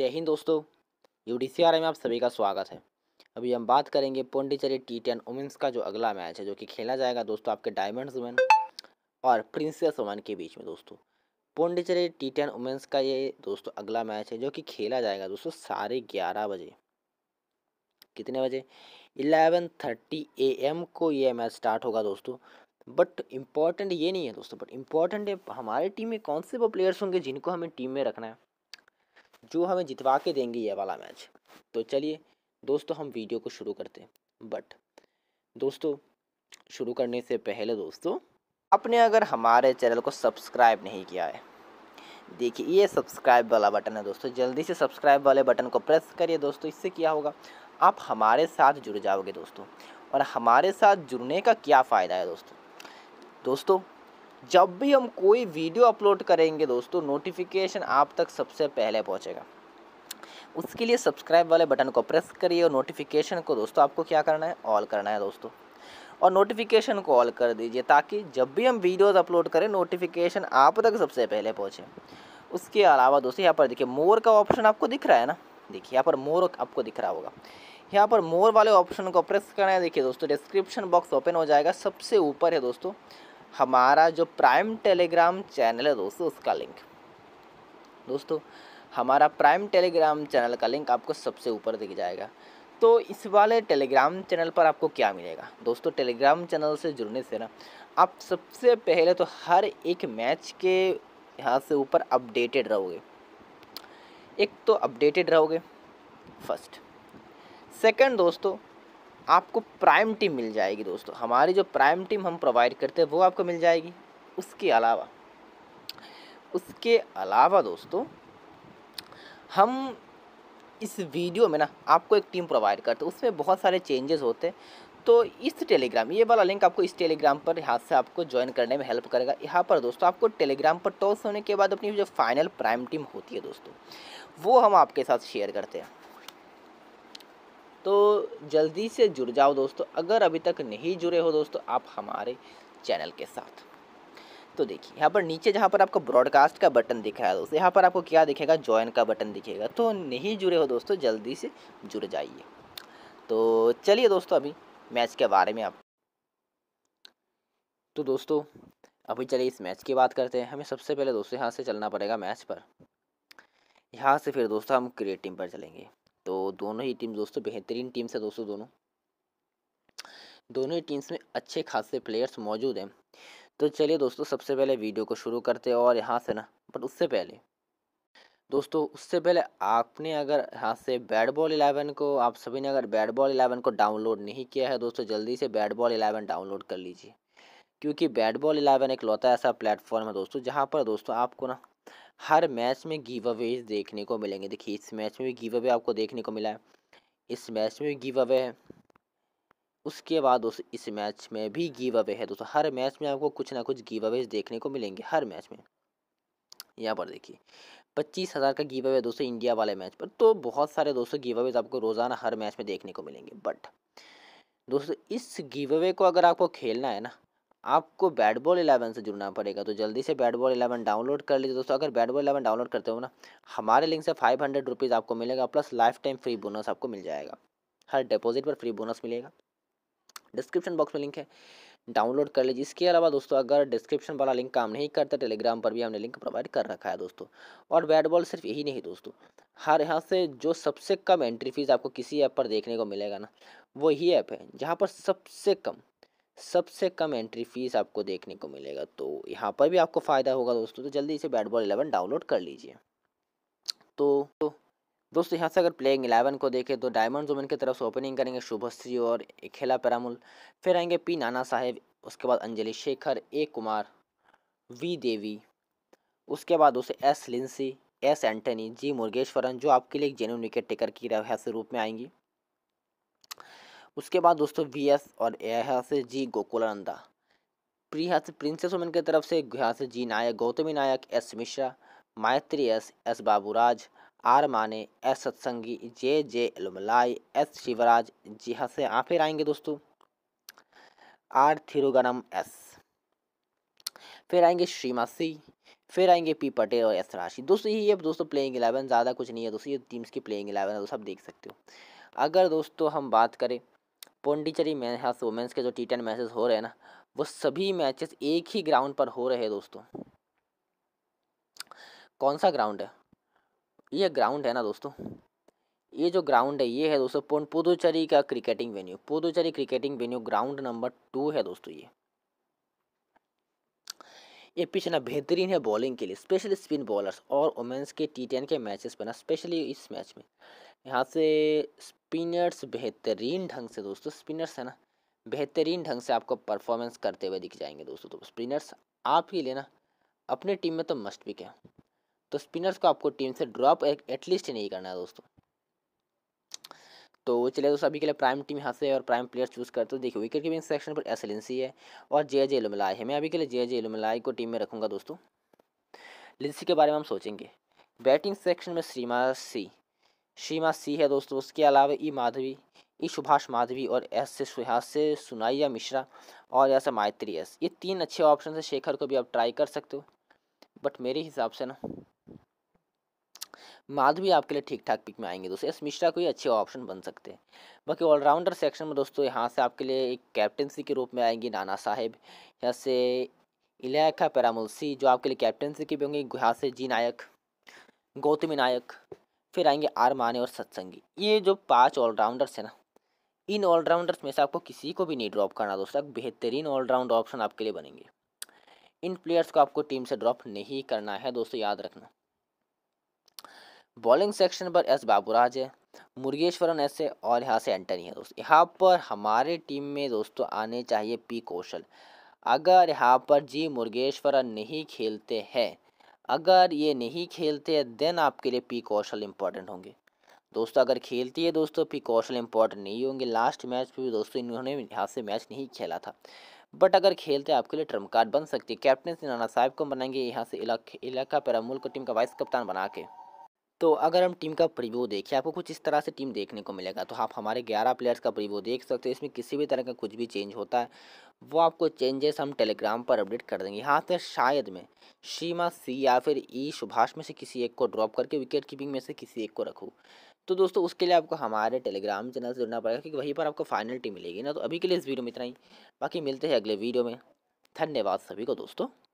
जय हिंद दोस्तों U D में आप सभी का स्वागत है अभी हम बात करेंगे पोंडीचेरी टी टेन वुमेंस का जो अगला मैच है जो कि खेला जाएगा दोस्तों आपके डायमंड्स वुमेन और प्रिंसेस वुमेन के बीच में दोस्तों पोंडीचेरी टी टेन वुमेंस का ये दोस्तों अगला मैच है जो कि खेला जाएगा दोस्तों साढ़े ग्यारह बजे कितने बजे इलेवन थर्टी ए एम को ये मैच स्टार्ट होगा दोस्तों बट इम्पॉर्टेंट ये नहीं है दोस्तों बट इम्पॉर्टेंट है हमारे टीम में कौन से वो प्लेयर्स होंगे जिनको हमें टीम में रखना है जो हमें जितवा के देंगे ये वाला मैच तो चलिए दोस्तों हम वीडियो को शुरू करते हैं बट दोस्तों शुरू करने से पहले दोस्तों आपने अगर हमारे चैनल को सब्सक्राइब नहीं किया है देखिए ये सब्सक्राइब वाला बटन है दोस्तों जल्दी से सब्सक्राइब वाले बटन को प्रेस करिए दोस्तों इससे क्या होगा आप हमारे साथ जुड़ जाओगे दोस्तों और हमारे साथ जुड़ने का क्या फ़ायदा है दोस्तों दोस्तों जब भी हम कोई वीडियो अपलोड करेंगे दोस्तों नोटिफिकेशन आप तक सबसे पहले पहुंचेगा उसके लिए सब्सक्राइब वाले बटन को प्रेस करिए और नोटिफिकेशन को दोस्तों आपको क्या करना है ऑल करना है दोस्तों और नोटिफिकेशन को ऑल कर दीजिए ताकि जब भी हम वीडियोज अपलोड करें नोटिफिकेशन आप तक सबसे पहले पहुँचे उसके अलावा दोस्तों यहाँ पर देखिए मोर का ऑप्शन आपको दिख रहा है ना देखिए यहाँ पर मोर आपको दिख रहा होगा यहाँ पर मोर वाले ऑप्शन को प्रेस करना है देखिए दोस्तों डिस्क्रिप्शन बॉक्स ओपन हो जाएगा सबसे ऊपर है दोस्तों हमारा जो प्राइम टेलीग्राम चैनल है दोस्तों उसका लिंक दोस्तों हमारा प्राइम टेलीग्राम चैनल का लिंक आपको सबसे ऊपर दिख जाएगा तो इस वाले टेलीग्राम चैनल पर आपको क्या मिलेगा दोस्तों टेलीग्राम चैनल से जुड़ने से ना आप सबसे पहले तो हर एक मैच के यहाँ से ऊपर अपडेटेड रहोगे एक तो अपडेटेड रहोगे फर्स्ट सेकंड दोस्तों आपको प्राइम टीम मिल जाएगी दोस्तों हमारी जो प्राइम टीम हम प्रोवाइड करते हैं वो आपको मिल जाएगी उसके अलावा उसके अलावा दोस्तों हम इस वीडियो में ना आपको एक टीम प्रोवाइड करते हैं उसमें बहुत सारे चेंजेस होते हैं तो इस टेलीग्राम ये वाला लिंक आपको इस टेलीग्राम पर यहाँ से आपको ज्वाइन करने में हेल्प करेगा यहाँ पर दोस्तों आपको टेलीग्राम पर टॉस होने के बाद अपनी जो फाइनल प्राइम टीम होती है दोस्तों वो हम आपके साथ शेयर करते हैं तो जल्दी से जुड़ जाओ दोस्तों अगर अभी तक नहीं जुड़े हो दोस्तों आप हमारे चैनल के साथ तो देखिए यहाँ पर नीचे जहाँ पर आपको ब्रॉडकास्ट का बटन दिख रहा है दोस्तों यहाँ पर आपको क्या दिखेगा ज्वाइन का बटन दिखेगा तो नहीं जुड़े हो दोस्तों जल्दी से जुड़ जाइए तो चलिए दोस्तों अभी मैच के बारे में आप तो दोस्तों अभी चलिए इस मैच की बात करते हैं हमें सबसे पहले दोस्तों यहाँ से चलना पड़ेगा मैच पर यहाँ से फिर दोस्तों हम क्रिएट टीम पर चलेंगे तो दोनों ही टीम दोस्तों बेहतरीन टीम्स है दोस्तों दोनों दोनों ही टीम्स में अच्छे खासे प्लेयर्स मौजूद हैं तो चलिए दोस्तों सबसे पहले वीडियो को शुरू करते हैं और यहाँ से ना बट उससे पहले दोस्तों उससे पहले आपने अगर यहाँ से बैट बॉल इलेवन को आप सभी ने अगर बैट बॉल इलेवन को डाउनलोड नहीं किया है दोस्तों जल्दी से बैट बॉल इलेवन डाउनलोड कर लीजिए क्योंकि बैट बॉल इलेवन एक लौता ऐसा प्लेटफॉर्म है दोस्तों जहाँ पर दोस्तों आपको ना हर मैच में गिव अवेज देखने को मिलेंगे देखिए इस मैच में भी गिव अवे आपको देखने को मिला है इस मैच में भी गिव अवे है उसके बाद उस इस मैच में भी गिव अवे है दोस्तों हर मैच में आपको कुछ ना कुछ गिव अवेज देखने को मिलेंगे हर मैच में यहाँ पर देखिए पच्चीस हज़ार का गिव अवे दोस्तों इंडिया वाले मैच पर तो बहुत सारे दोस्तों गिव अवेज आपको रोज़ाना हर मैच में देखने को मिलेंगे बट दोस्तों इस गिव अवे को अगर आपको खेलना है ना आपको बैट बॉल इलेवन से जुड़ना पड़ेगा तो जल्दी से बैट बॉल इलेवन डाउनलोड कर लीजिए दोस्तों अगर बैट बॉल इलेवन डाउनलोड करते हो ना हमारे लिंक से फाइव हंड्रेड रुपीज़ आपको मिलेगा plus lifetime free bonus आपको मिल जाएगा हर डिपॉजिट पर फ्री बोनस मिलेगा डिस्क्रिप्शन बॉक्स में लिंक है डाउनलोड कर लीजिए इसके अलावा दोस्तों अगर डिस्क्रिप्शन वाला लिंक काम नहीं करता टेलीग्राम पर भी हमने लिंक प्रोवाइड कर रखा है दोस्तों और बैट बॉल सिर्फ यही नहीं दोस्तों हर यहाँ से जो सबसे कम एंट्री फीस आपको किसी ऐप पर देखने को मिलेगा ना वो ही ऐप है जहाँ पर सबसे कम सबसे कम एंट्री फीस आपको देखने को मिलेगा तो यहाँ पर भी आपको फ़ायदा होगा दोस्तों तो जल्दी से बैट बॉल इलेवन डाउनलोड कर लीजिए तो, तो दोस्तों यहाँ से अगर प्लेइंग इलेवन को देखें तो डायमंड जुमन की तरफ से ओपनिंग करेंगे शुभश्री और खेला पैरामुल फिर आएंगे पी नाना साहेब उसके बाद अंजलि शेखर ए कुमार वी देवी उसके बाद उसे S Lincy S Antony G Murugeshwaran जो आपके लिए एक जेन्यून विकेट टेकर की रहस्य रूप में आएंगी उसके बाद दोस्तों वी एस और ए से जी गोकुलानंदा प्रिय प्रिंसेस वोमेन की तरफ से यहाँ G Nayak Gautami Nayak S Mishra Mayatri S S Baburaj R Mane S Satsangi J जे एलमलाई एस शिवराज जी हसे से फिर आएंगे दोस्तों आर थिरुगनम एस फिर आएंगे श्रीमासी फिर आएंगे पी पटेल और एस राशि दोस्तों ये दोस्तों प्लेइंग इलेवन ज़्यादा कुछ नहीं है दोस्तों ये टीम्स की प्लेइंग इलेवन है दोस्तों आप देख सकते हो अगर दोस्तों हम बात करें पौंडीचेरी में हाँ वुमेंस के जो टी टेन मैचेस हो रहे हैं ना वो सभी मैचेस एक ही ग्राउंड पर हो रहे हैं दोस्तों कौन सा ग्राउंड है ये ग्राउंड है ना दोस्तों ये जो ग्राउंड है ये है दोस्तों पुदुचेरी का cricketing venue Puducherry cricketing venue ground number two है दोस्तों ये ये पिच ना बेहतरीन है बॉलिंग के लिए स्पेशली स्पिन बॉलर्स और वुमेंस के टी टेन के मैचेस पर ना स्पेशली इस मैच में यहाँ से स्पिनर्स बेहतरीन ढंग से दोस्तों स्पिनर्स है ना बेहतरीन ढंग से आपको परफॉर्मेंस करते हुए दिख जाएंगे दोस्तों तो स्पिनर्स आपके लिए ना अपने टीम में तो मस्ट भी है तो स्पिनर्स को आपको टीम से ड्रॉप एटलीस्ट नहीं करना है दोस्तों तो चलिए दोस्तों अभी के लिए प्राइम टीम यहाँ से और प्राइम प्लेयर चूज़ करते हो देखिए विकेट कीपिंग सेक्शन पर एसलेंसी है और जे जे लुमलाई है मैं अभी के लिए जे जे लुमलाई को टीम में रखूँगा दोस्तों लिंसी के बारे में हम सोचेंगे बैटिंग सेक्शन में श्रीमा सी सीमा सी है दोस्तों उसके अलावा ई माधवी ई सुभाष माधवी और एस से सुहास से सुनाइया मिश्रा और ऐसे मायत्री एस ये तीन अच्छे ऑप्शन है शेखर को भी आप ट्राई कर सकते हो बट मेरे हिसाब से ना माधवी आपके लिए ठीक ठाक पिक में आएंगे दोस्तों एस मिश्रा को ही अच्छे ऑप्शन बन सकते हैं बाकी ऑलराउंडर सेक्शन में दोस्तों यहाँ से आपके लिए एक कैप्टनसी के रूप में आएंगी नाना साहेब या से इलाखा पैरामुलसी जो आपके लिए कैप्टनसी के भी होंगे यहाँ से जी नायक गौतमी नायक फिर आएंगे आर माने और सत्संगी ये जो पांच ऑलराउंडर्स है ना इन ऑलराउंडर्स में से आपको किसी को भी नहीं ड्रॉप करना दोस्तों एक बेहतरीन ऑलराउंड ऑप्शन आपके लिए बनेंगे इन प्लेयर्स को आपको टीम से ड्रॉप नहीं करना है दोस्तों याद रखना बॉलिंग सेक्शन पर एस बाबूराज है मुर्गेश्वरन एस है और यहाँ से एंटनी है दोस्तों यहाँ पर हमारे टीम में दोस्तों आने चाहिए पी कौशल अगर यहाँ पर जी मुर्गेश्वरन नहीं खेलते हैं अगर ये नहीं खेलते हैं देन आपके लिए पी कौशल इंपॉर्टेंट होंगे दोस्तों अगर खेलती है दोस्तों पी कौशल इंपॉर्टेंट नहीं होंगे लास्ट मैच में भी दोस्तों इन्होंने यहाँ से मैच नहीं खेला था बट अगर खेलते आपके लिए ट्रम कार्ड बन सकती है कैप्टन नाना साहब को बनाएंगे यहाँ से इलाका पैरामूल को टीम का वाइस कप्तान बना के तो अगर हम टीम का प्रिव्यू देखें आपको कुछ इस तरह से टीम देखने को मिलेगा तो आप हमारे 11 प्लेयर्स का प्रिव्यू देख सकते हो इसमें किसी भी तरह का कुछ भी चेंज होता है वो आपको चेंजेस हम टेलीग्राम पर अपडेट कर देंगे यहाँ पे शायद में शीमा सी या फिर ई सुभाष में से किसी एक को ड्रॉप करके विकेट कीपिंग में से किसी एक को रखूँ तो दोस्तों उसके लिए आपको हमारे टेलीग्राम चैनल से जुड़ना पड़ेगा क्योंकि वहीं पर आपको फाइनल टीम मिलेगी ना तो अभी के लिए इस वीडियो में इतना ही बाकी मिलते हैं अगले वीडियो में धन्यवाद सभी को दोस्तों